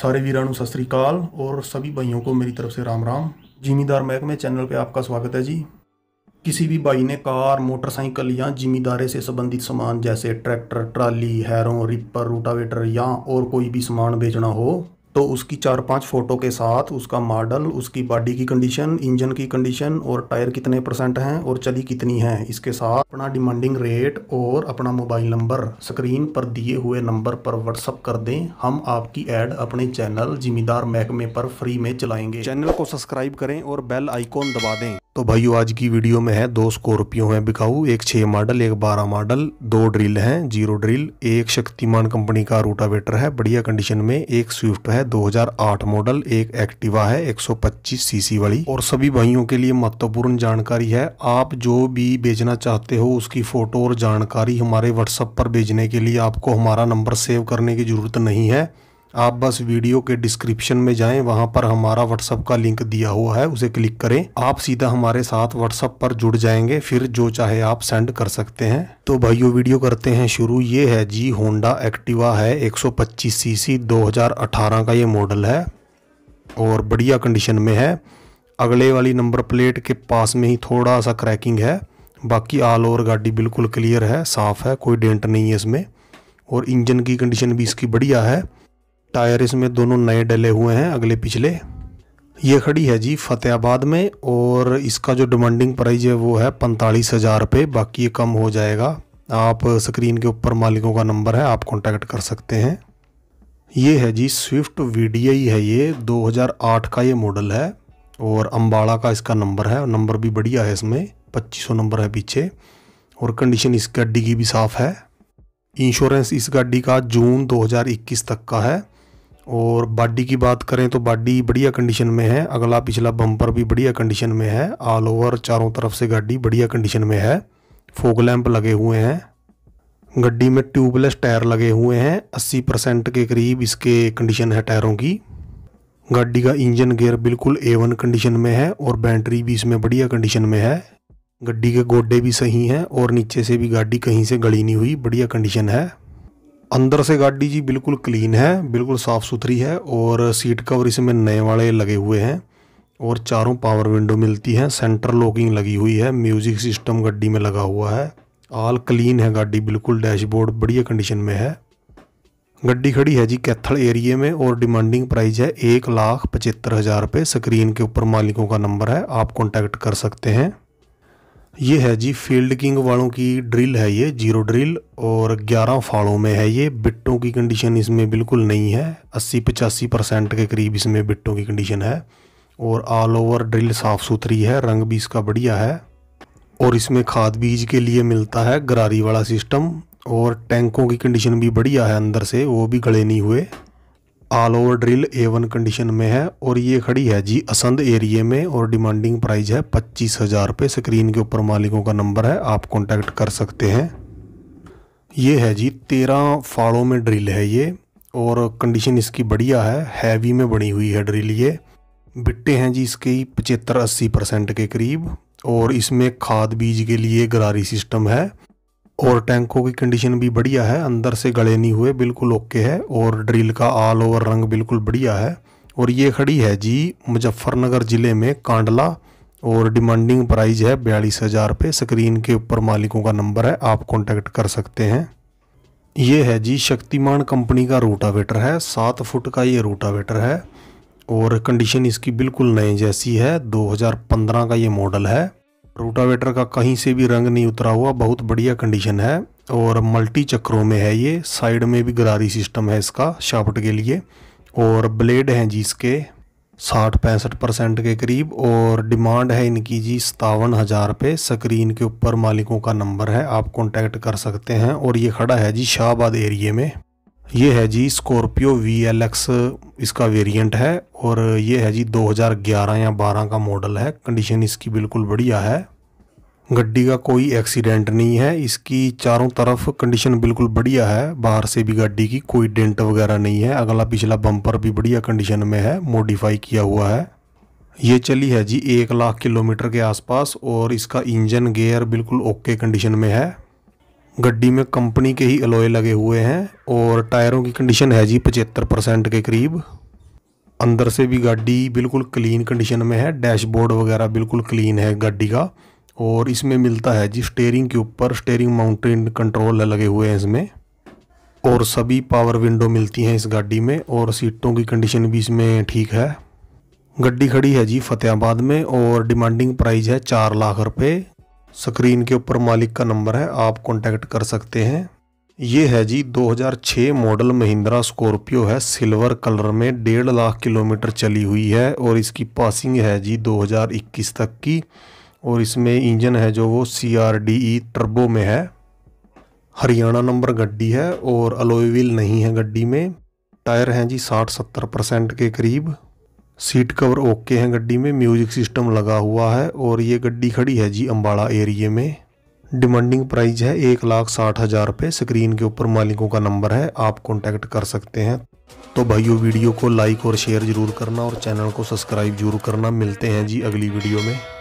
सारे वीरानु सत श्रीकाल और सभी भाइयों को मेरी तरफ से राम राम जिमीदार महकमे चैनल पे आपका स्वागत है जी किसी भी भाई ने कार मोटरसाइकिल या जिमीदारे से संबंधित सामान जैसे ट्रैक्टर ट्राली हैरों रिपर रोटावेटर या और कोई भी सामान बेचना हो तो उसकी चार पांच फ़ोटो के साथ उसका मॉडल उसकी बॉडी की कंडीशन इंजन की कंडीशन और टायर कितने परसेंट हैं और चली कितनी है इसके साथ अपना डिमांडिंग रेट और अपना मोबाइल नंबर स्क्रीन पर दिए हुए नंबर पर व्हाट्सअप कर दें हम आपकी एड अपने चैनल जिम्मेदार महकमे पर फ्री में चलाएंगे चैनल को सब्सक्राइब करें और बेल आइकॉन दबा दें तो भाइयों आज की वीडियो में है दो स्कॉर्पियो हैं बिकाऊ एक छः मॉडल एक बारह मॉडल दो ड्रिल हैं जीरो ड्रिल एक शक्तिमान कंपनी का रूटावेटर है बढ़िया कंडीशन में एक स्विफ्ट है 2008 मॉडल एक एक्टिवा है 125 सीसी वाली और सभी भाइयों के लिए महत्वपूर्ण जानकारी है आप जो भी बेचना चाहते हो उसकी फोटो और जानकारी हमारे व्हाट्सएप पर भेजने के लिए आपको हमारा नंबर सेव करने की जरूरत नहीं है आप बस वीडियो के डिस्क्रिप्शन में जाएं वहां पर हमारा व्हाट्सअप का लिंक दिया हुआ है उसे क्लिक करें आप सीधा हमारे साथ व्हाट्सअप पर जुड़ जाएंगे फिर जो चाहे आप सेंड कर सकते हैं तो भाइयों वीडियो करते हैं शुरू ये है जी होंडा एक्टिवा है 125 सीसी 2018 का ये मॉडल है और बढ़िया कंडीशन में है अगले वाली नंबर प्लेट के पास में ही थोड़ा सा क्रैकिंग है बाकी ऑल ओवर गाड़ी बिल्कुल क्लियर है साफ़ है कोई डेंट नहीं है इसमें और इंजन की कंडीशन भी इसकी बढ़िया है टायर इसमें दोनों नए डले हुए हैं अगले पिछले ये खड़ी है जी फतेहाबाद में और इसका जो डिमांडिंग प्राइस है वो है पैंतालीस हज़ार रुपये बाकी ये कम हो जाएगा आप स्क्रीन के ऊपर मालिकों का नंबर है आप कॉन्टैक्ट कर सकते हैं ये है जी स्विफ्ट वी है ये 2008 का ये मॉडल है और अम्बाड़ा का इसका नंबर है नंबर भी बढ़िया है इसमें सौ नंबर है पीछे और कंडीशन इस गाड़ी की भी साफ़ है इंश्योरेंस इस गाड़ी का जून 2021 तक का है और बाडी की बात करें तो बाडी बढ़िया कंडीशन में है अगला पिछला बम्पर भी बढ़िया कंडीशन में है ऑल ओवर चारों तरफ से गाड़ी बढ़िया कंडीशन में है फोक लैंप लगे हुए हैं गड्डी में ट्यूबलेस टायर लगे हुए हैं 80 परसेंट के करीब इसके कंडीशन है टायरों की गाड़ी का इंजन गियर बिल्कुल ए कंडीशन में है और बैटरी भी इसमें बढ़िया कंडीशन में है गड्डी के गोडे भी सही हैं और नीचे से भी गाड़ी कहीं से गली नहीं हुई बढ़िया कंडीशन है अंदर से गाड़ी जी बिल्कुल क्लीन है बिल्कुल साफ़ सुथरी है और सीट कवर इसमें नए वाले लगे हुए हैं और चारों पावर विंडो मिलती हैं सेंटर लॉकिंग लगी हुई है म्यूजिक सिस्टम गाड़ी में लगा हुआ है आल क्लीन है गाड़ी बिल्कुल डैशबोर्ड बढ़िया कंडीशन में है गड्डी खड़ी है जी कैथल एरिए में और डिमांडिंग प्राइस है एक लाख पचहत्तर हज़ार रुपये स्क्रीन के ऊपर मालिकों का नंबर है आप कॉन्टैक्ट कर सकते हैं ये है जी फील्ड किंग वालों की ड्रिल है ये जीरो ड्रिल और 11 फाड़ों में है ये बिट्टों की कंडीशन इसमें बिल्कुल नहीं है 80 पचासी परसेंट के करीब इसमें बिट्टों की कंडीशन है और ऑल ओवर ड्रिल साफ़ सुथरी है रंग भी इसका बढ़िया है और इसमें खाद बीज के लिए मिलता है गरारी वाला सिस्टम और टैंकों की कंडीशन भी बढ़िया है अंदर से वो भी गले नहीं हुए all over drill A one condition में है और ये खड़ी है जी असंद एरिए में और डिमांडिंग प्राइस है पच्चीस हज़ार रुपये स्क्रीन के ऊपर मालिकों का नंबर है आप कॉन्टैक्ट कर सकते हैं ये है जी तेरह फाड़ों में ड्रिल है ये और कंडीशन इसकी बढ़िया है हैवी में बनी हुई है ड्रिल ये बिट्टे हैं जी इसकी पचहत्तर अस्सी परसेंट के करीब और इसमें खाद बीज के लिए गरारी सिस्टम है और टैंकों की कंडीशन भी बढ़िया है अंदर से गले नहीं हुए बिल्कुल ओके है और ड्रिल का ऑल ओवर रंग बिल्कुल बढ़िया है और ये खड़ी है जी मुजफ्फरनगर ज़िले में कांडला और डिमांडिंग प्राइस है बयालीस हज़ार पे स्क्रीन के ऊपर मालिकों का नंबर है आप कांटेक्ट कर सकते हैं ये है जी शक्तिमान कंपनी का रोटावेटर है सात फुट का ये रोटावेटर है और कंडीशन इसकी बिल्कुल नए जैसी है 2015 का ये मॉडल है रोटावेटर का कहीं से भी रंग नहीं उतरा हुआ बहुत बढ़िया कंडीशन है और मल्टी चक्रों में है ये साइड में भी गरारी सिस्टम है इसका शाफ्ट के लिए और ब्लेड हैं जी इसके साठ पैंसठ परसेंट के करीब और डिमांड है इनकी जी सतावन हज़ार पे स्क्रीन के ऊपर मालिकों का नंबर है आप कांटेक्ट कर सकते हैं और ये खड़ा है जी शाहबाद एरिए में ये है जी स्कॉर्पियो वी एल एक्स इसका वेरिएंट है और ये है जी 2011 या 12 का मॉडल है कंडीशन इसकी बिल्कुल बढ़िया है गड्डी का कोई एक्सीडेंट नहीं है इसकी चारों तरफ कंडीशन बिल्कुल बढ़िया है बाहर से भी गड्डी की कोई डेंट वगैरह नहीं है अगला पिछला बम्पर भी बढ़िया कंडीशन में है मॉडिफाई किया हुआ है ये चली है जी एक लाख किलोमीटर के आसपास और इसका इंजन गेयर बिल्कुल ओके कंडीशन में है गड्डी में कंपनी के ही अलोए लगे हुए हैं और टायरों की कंडीशन है जी पचहत्तर परसेंट के करीब अंदर से भी गाड़ी बिल्कुल क्लीन कंडीशन में है डैशबोर्ड वगैरह बिल्कुल क्लीन है गाड़ी का और इसमें मिलता है जी स्टेयरिंग के ऊपर स्टेयरिंग माउंटेन कंट्रोल लगे हुए हैं इसमें और सभी पावर विंडो मिलती हैं इस गाड़ी में और सीटों की कंडीशन भी इसमें ठीक है गड्डी खड़ी है जी फतेहाबाद में और डिमांडिंग प्राइस है चार लाख रुपये स्क्रीन के ऊपर मालिक का नंबर है आप कॉन्टैक्ट कर सकते हैं ये है जी 2006 मॉडल महिंद्रा स्कॉर्पियो है सिल्वर कलर में डेढ़ लाख किलोमीटर चली हुई है और इसकी पासिंग है जी 2021 तक की और इसमें इंजन है जो वो C R D E turbo में है हरियाणा नंबर गड्डी है और अलोईविल नहीं है गड्डी में टायर हैं जी 60-70 परसेंट के करीब सीट कवर ओके हैं गड्डी में म्यूजिक सिस्टम लगा हुआ है और ये गड्डी खड़ी है जी अम्बाड़ा एरिए में डिमांडिंग प्राइस है एक लाख साठ हज़ार रुपये स्क्रीन के ऊपर मालिकों का नंबर है आप कॉन्टैक्ट कर सकते हैं तो भाइयों वीडियो को लाइक और शेयर ज़रूर करना और चैनल को सब्सक्राइब जरूर करना मिलते हैं जी अगली वीडियो में